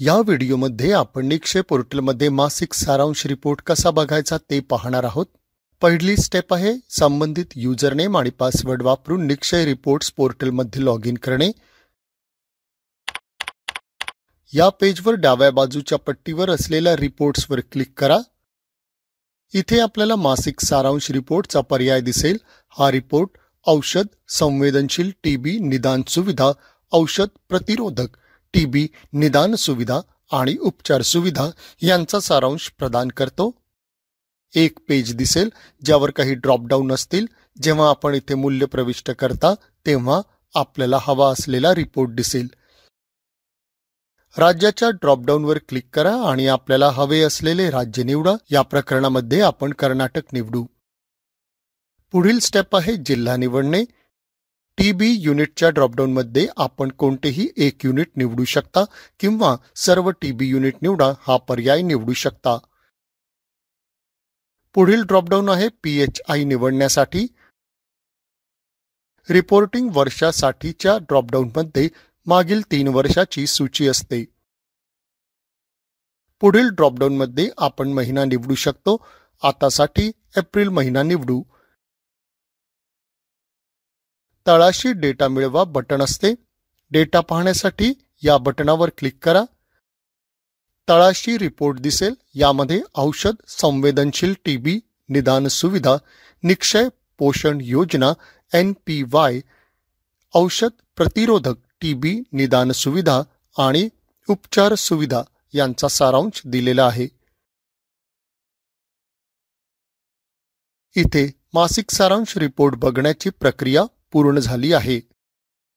या व्हिडिओमध्ये आपण निक्षय पोर्टलमध्ये मासिक सारांश रिपोर्ट कसा बघायचा ते पाहणार आहोत पहिली स्टेप आहे संबंधित युजरनेम आणि पासवर्ड वापरून निक्षय रिपोर्ट्स पोर्टलमध्ये लॉग इन करणे या पेजवर डाव्या बाजूच्या पट्टीवर असलेल्या रिपोर्ट्सवर क्लिक करा इथे आपल्याला मासिक सारांश रिपोर्टचा पर्याय दिसेल हा रिपोर्ट औषध संवेदनशील टीबी निदान सुविधा औषध प्रतिरोधक टीबी निदान सुविधा आणि उपचार सुविधा यांचा सारांश प्रदान करतो एक पेज दिसेल ज्यावर काही ड्रॉपडाऊन असतील जेव्हा आपण इथे मूल्य प्रविष्ट करता तेव्हा आपल्याला हवा असलेला रिपोर्ट दिसेल राज्याच्या ड्रॉपडाऊनवर क्लिक करा आणि आपल्याला हवे असलेले राज्य निवडा या प्रकरणामध्ये आपण कर्नाटक निवडू पुढील स्टेप आहे जिल्हा निवडणे टीबी युनिटच्या ड्रॉपडाऊनमध्ये आपण कोणतेही एक युनिट निवडू शकता किंवा सर्व टी बी युनिट निवडा हा पर्याय निवडू शकता पुढील ड्रॉपडाऊन आहे पीएच आय निवडण्यासाठी रिपोर्टिंग वर्षासाठीच्या ड्रॉपडाऊनमध्ये मागील तीन वर्षाची सूची असते पुढील ड्रॉपडाऊनमध्ये आपण महिना निवडू शकतो आतासाठी एप्रिल महिना निवडू तळाशी डेटा मिळवा बटन असते डेटा पाहण्यासाठी या बटणावर क्लिक करा तळाशी रिपोर्ट दिसेल यामध्ये औषध संवेदनशील टीबी निदान सुविधा निक्षय पोषण योजना एन पी वाय औषध प्रतिरोधक टीबी निदान सुविधा आणि उपचार सुविधा यांचा सारांश दिलेला आहे इथे मासिक सारांश रिपोर्ट बघण्याची प्रक्रिया पूर्ण झाली आहे